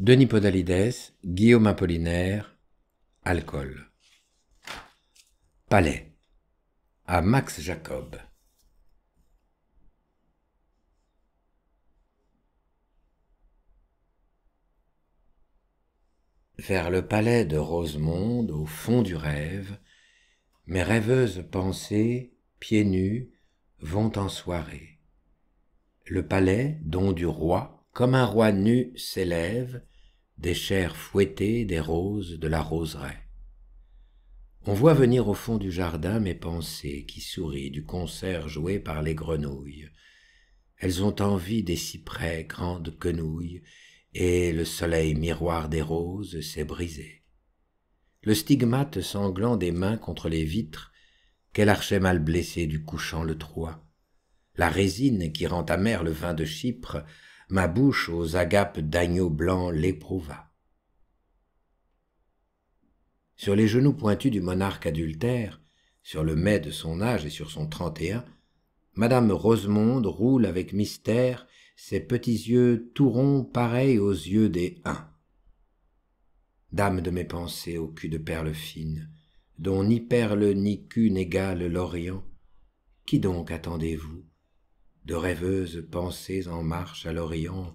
Denis Podalides, Guillaume Apollinaire, Alcool. Palais. À Max Jacob. Vers le palais de Rosemonde, au fond du rêve, mes rêveuses pensées, pieds nus, vont en soirée. Le palais, dont du roi, comme un roi nu s'élève, des chairs fouettées, des roses, de la roseraie. On voit venir au fond du jardin mes pensées qui sourient du concert joué par les grenouilles. Elles ont envie des cyprès, grandes quenouilles, et le soleil miroir des roses s'est brisé. Le stigmate sanglant des mains contre les vitres, quel archet mal blessé du couchant le Troie. La résine qui rend amer le vin de Chypre, ma bouche aux agapes d'agneau blanc l'éprouva. Sur les genoux pointus du monarque adultère, sur le mets de son âge et sur son trente-et-un, Madame Rosemonde roule avec mystère ses petits yeux tout ronds pareils aux yeux des Huns. Dame de mes pensées au cul de perles fines, dont ni perle ni cul n'égale l'Orient, qui donc attendez-vous de rêveuses pensées en marche à l'Orient,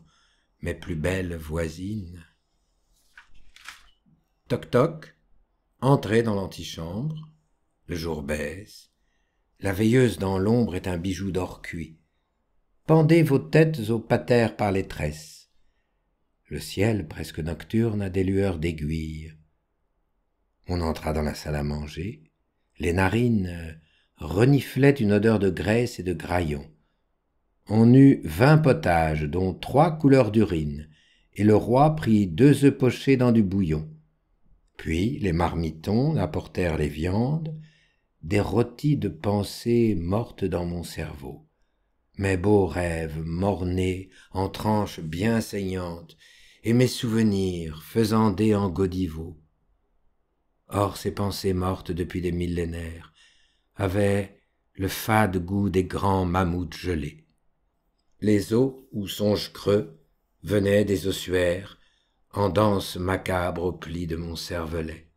mes plus belles voisines. Toc toc, entrez dans l'antichambre, le jour baisse, la veilleuse dans l'ombre est un bijou d'or cuit. Pendez vos têtes au pater par les tresses. Le ciel, presque nocturne, a des lueurs d'aiguille. On entra dans la salle à manger. Les narines reniflaient une odeur de graisse et de graillon. On eut vingt potages, dont trois couleurs d'urine, et le roi prit deux œufs pochés dans du bouillon. Puis les marmitons apportèrent les viandes, des rôtis de pensées mortes dans mon cerveau. Mes beaux rêves mornés en tranches bien saignantes, et mes souvenirs faisant des en godivaux. Or ces pensées mortes depuis des millénaires avaient le fade goût des grands mammouths gelés les os où songes creux venaient des ossuaires, en danse macabre aux plis de mon cervelet.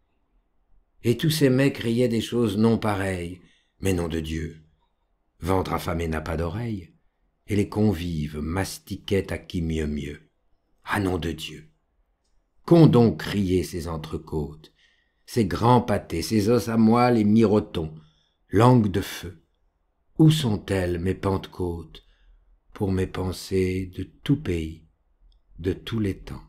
Et tous ces mecs criaient des choses non pareilles, mais nom de Dieu. Ventre affamé n'a pas d'oreille, et les convives mastiquaient à qui mieux mieux. Ah nom de Dieu Qu'ont donc crié ces entrecôtes, ces grands pâtés, ces os à moelle et mirotons, langues de feu Où sont-elles, mes pentecôtes pour mes pensées de tout pays, de tous les temps.